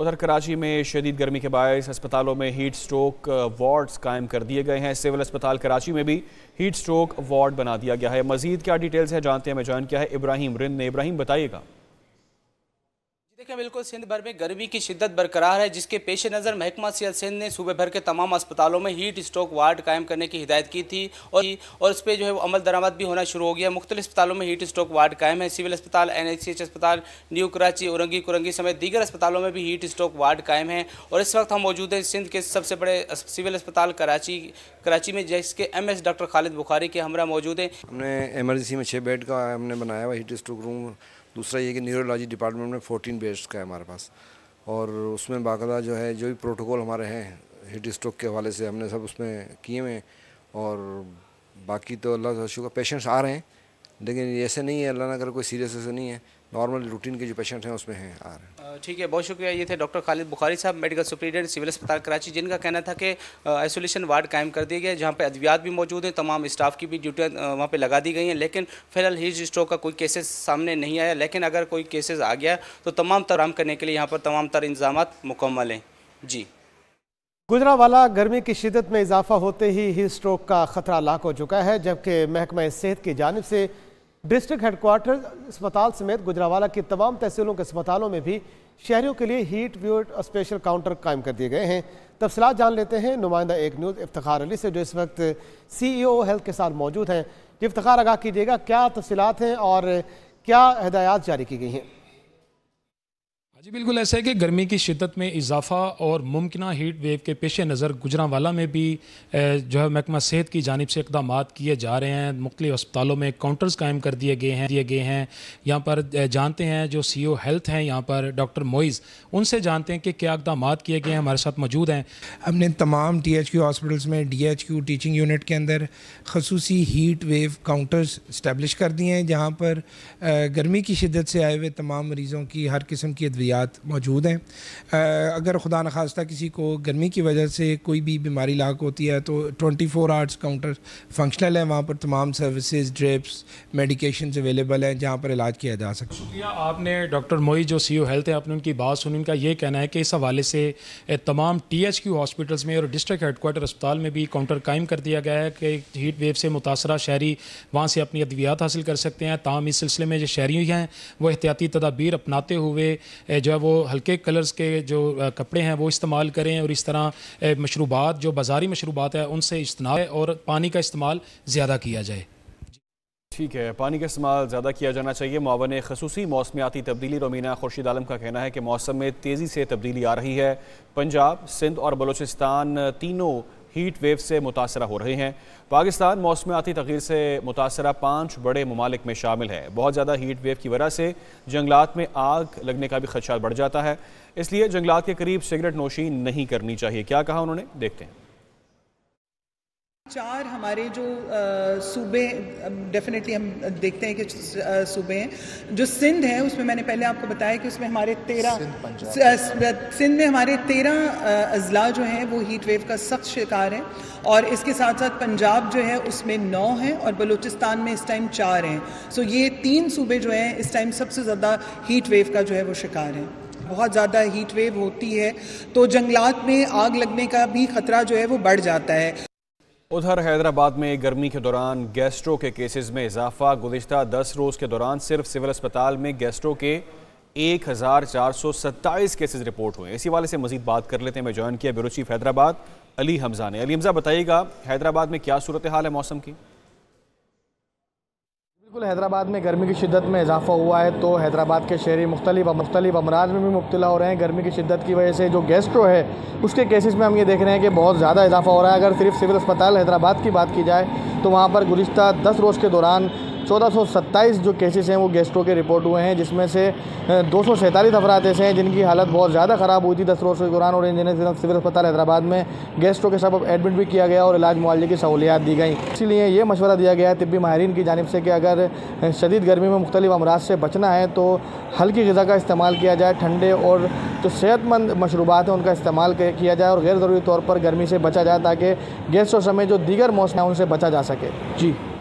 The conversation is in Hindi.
उधर कराची में शदीद गर्मी के बायस अस्पतालों में हीट स्ट्रोक वार्ड्स कायम कर दिए गए हैं सिविल अस्पताल कराची में भी हीट स्ट्रोक वार्ड बना दिया गया है मजीद क्या डिटेल्स है जानते हैं मैं ज्वाइन किया है इब्राहिम रिंद ने इब्राहिम बताइएगा देखिए बिल्कुल सिंध भर में गर्मी की शिद्दत बरकरार है जिसके पेश नज़र महकमा सियाल सिंध ने सूबे भर के तमाम अस्पतालों में हीट स्ट्रोक वार्ड कायम करने की हिदायत की थी और और इस पर जो है अमल दरामद भी होना शुरू हो गया मुख्तल अस्पतालों में हीट स्ट्रोक वार्ड कायम है सिविल अस्पताल एन अस्पताल न्यू कराची औरंगी कुरंगी समेत दीगर अस्पतालों में भी हीट स्ट्रोक वार्ड कायम है और इस वक्त हम मौजूद हैं सिंध के सबसे बड़े सिविल अस्पताल कराची कराची में जिसके M S doctor Khalid Bukhari के हमरा मौजूद हैं हमने एमरजेंसी में छः बेड का हमने बनाया हुआ हीट स्ट्रोक रूम दूसरा ये कि न्यूरोलॉजी डिपार्टमेंट में फोर्टीन बेड्स का है हमारे पास और उसमें बाकायदा जो है जो भी प्रोटोकॉल हमारे हैं हिट स्ट्रोक के हवाले से हमने सब उसमें किए हुए हैं और बाकी तो अल्लाह का शुक्र पेशेंट्स आ रहे हैं लेकिन ऐसे नहीं है अल्लाह ना कर कोई सीरियस ऐसे नहीं है नॉर्मल रूटीन के जो पेशेंट हैं उसमें हैं आ रहे ठीक है बहुत शुक्रिया ये थे डॉक्टर खालिद बुखारी साहब मेडिकल सुप्रीडेंट सिविल अस्पताल कराची जिनका कहना था कि आइसोलेशन वार्ड कायम कर दिए गए जहाँ पर अद्वियात भी मौजूद हैं तमाम स्टाफ की भी ड्यूटियाँ वहाँ पर लगा दी गई हैं लेकिन फिलहाल हीज स्ट्रोक का कोई केसेस सामने नहीं आया लेकिन अगर कोई केसेस आ गया तो तमाम तराम करने के लिए यहाँ पर तमाम तर इंतजाम मुकम्मल हैं जी गुजरावाला गर्मी की शिदत में इजाफा होते ही हीट स्ट्रोक का खतरा लाख हो चुका है जबकि महकमा सेहत की जानब से डिस्ट्रिक्ट हेडक्वार्टर अस्पताल समेत गुजरावाला की तमाम तहसीलों के अस्पतालों में भी शहरों के लिए हीट व्यूट स्पेशल काउंटर कायम कर दिए गए हैं तफसलात जान लेते हैं नुमाइंदा एक न्यूज़ इफ्तार अली से जो इस वक्त सीईओ e हेल्थ के साथ मौजूद हैं इफ्तार आगाह कीजिएगा क्या तफसलत हैं और क्या हदायत जारी की गई हैं जी बिल्कुल ऐसा है कि गर्मी की शिदत में इजाफा और मुमकिन हीट वेव के पेश नज़र गुजरावाला में भी जो है महकमा सेहत की जानब से इकदाम किए जा रहे हैं मुख्तु अस्पतालों में काउंटर्स कायम कर दिए गए हैं दिए गए हैं यहाँ पर जानते हैं जो सी ओ हेल्थ हैं यहाँ पर डॉक्टर मोइज़ उनसे जानते हैं कि क्या इकदाम किए गए हैं हमारे साथ मौजूद हैं हमने तमाम टी एच क्यू हॉस्पिटल्स में D H Q teaching unit के अंदर खसूसी हीट वेव काउंटर्स इस्टेबलिश कर दिए हैं जहाँ पर गर्मी की शिदत से आए हुए तमाम मरीज़ों की हर किस्म की अद्वियात सहूलियात मौजूद हैं अगर खुदा न खास्ता किसी को गर्मी की वजह से कोई भी बीमारी लाक होती है तो 24 फोर आवर्स काउंटर फंक्शनल है वहाँ पर तमाम सर्विसेज ड्रिप्स मेडिकेशन अवेलेबल हैं जहाँ पर इलाज किया जा सकता है शुक्रिया आपने डॉक्टर मोई जो सी हेल्थ है आपने उनकी बात सुनी उनका ये कहना है कि इस हवाले से तमाम टी एच क्यू हॉस्पिटल्स में और डिस्ट्रिक्ट हेडकोार्टर अस्पताल में भी काउंटर कायम कर दिया गया है कि हीट वेव से मुतासर शहरी वहाँ से अपनी अद्वियात हासिल कर सकते हैं तमाम इस सिलसिले में जो शहरी हैं वो एहतियाती तदाबीर अपनाते हुए जो है वो हल्के कलर्स के जो कपड़े हैं वो इस्तेमाल करें और इस तरह मशरूबात जो बाज़ारी मशरूबात है उनसे इज्तना और पानी का इस्तेमाल ज़्यादा किया जाए ठीक है पानी का इस्तेमाल ज़्यादा किया जाना चाहिए मावन खसूस मौसमियाती तब्दीली रोमीना खुर्शीद आलम का कहना है कि मौसम में तेज़ी से तब्दीली आ रही है पंजाब सिंध और बलोचिस्तान तीनों हीट वेव से मुतासर हो रहे हैं पाकिस्तान मौसमियाती तकीर से मुतासर पाँच बड़े ममालिक में शामिल है बहुत ज़्यादा हीट वेव की वजह से जंगलात में आग लगने का भी खदशा बढ़ जाता है इसलिए जंगलात के करीब सिगरेट नोशी नहीं करनी चाहिए क्या कहा उन्होंने देखते हैं चार हमारे जो सूबे डेफिनेटली हम देखते हैं कि सूबे हैं जो सिंध है उसमें मैंने पहले आपको बताया कि उसमें हमारे तेरह सिंध में हमारे तेरह अजला जो हैं वो हीट वेव का सख्त शिकार है और इसके साथ साथ पंजाब जो है उसमें नौ हैं और बलूचिस्तान में इस टाइम चार हैं सो ये तीन सूबे जो हैं इस टाइम सबसे ज़्यादा हीट वेव का जो है वो शिकार है बहुत ज़्यादा हीट वेव होती है तो जंगलात में आग लगने का भी ख़तरा जो है वो बढ़ जाता है उधर हैदराबाद में गर्मी के दौरान गैस्ट्रो के केसेस में इजाफा गुजशत दस रोज़ के दौरान सिर्फ सिविल अस्पताल में गैस्ट्रो के एक हज़ार चार सौ सत्ताईस केसेज रिपोर्ट हुए इसी वाले से मजीद बात कर लेते हैं मैं ज्वाइन किया ब्यूरो चीफ हैदराबाद अली हमजा ने अली हमजा बताइएगा हैदराबाद में क्या सूरत हाल है मौसम की बिल्कुल हैदराबाद में गर्मी की शिद्दत में इजाफा हुआ है तो हैदराबाद के शहरी मुख्तलि मुख्तलिफ अमराज में भी मुब्तला हो रहे हैं गर्मी की शिद्दत की वजह से जो गैस्ट्रो है उसके केसेस में हम ये देख रहे हैं कि बहुत ज़्यादा इजाफा हो रहा है अगर सिर्फ सिविल अस्पताल हैदराबाद की बात की जाए तो वहाँ पर गुज्त दस रोज़ के दौरान 1427 जो केसेस हैं वो गेस्टों के रिपोर्ट हुए हैं जिसमें से दो सौ सैंतालीस अफराद ऐसे हैं जिनकी हालत बहुत ज़्यादा ख़राब हुई थी दस रोज़ के दौरान और इंजीनियर सिविल अस्पताल हैदराबाद में गेस्टों के सब एडमिट भी किया गया और इलाज मुआवजे की सहूलियात दी गई इसीलिए ये मशवरा दिया गया तबी माहरीन की जानब से कि अगर शदीद गर्मी में मुख्तलि अमराज से बचना है तो हल्की गज़ा का इस्तेमाल किया जाए ठंडे और जो सेहतमंद मशरूबात हैं उनका इस्तेमाल किया जाए और गैर ज़रूरी तौर पर गर्मी से बचा जाए ताकि गेस्टों समेत जो दीगर मौसम है उनसे बचा जा सके जी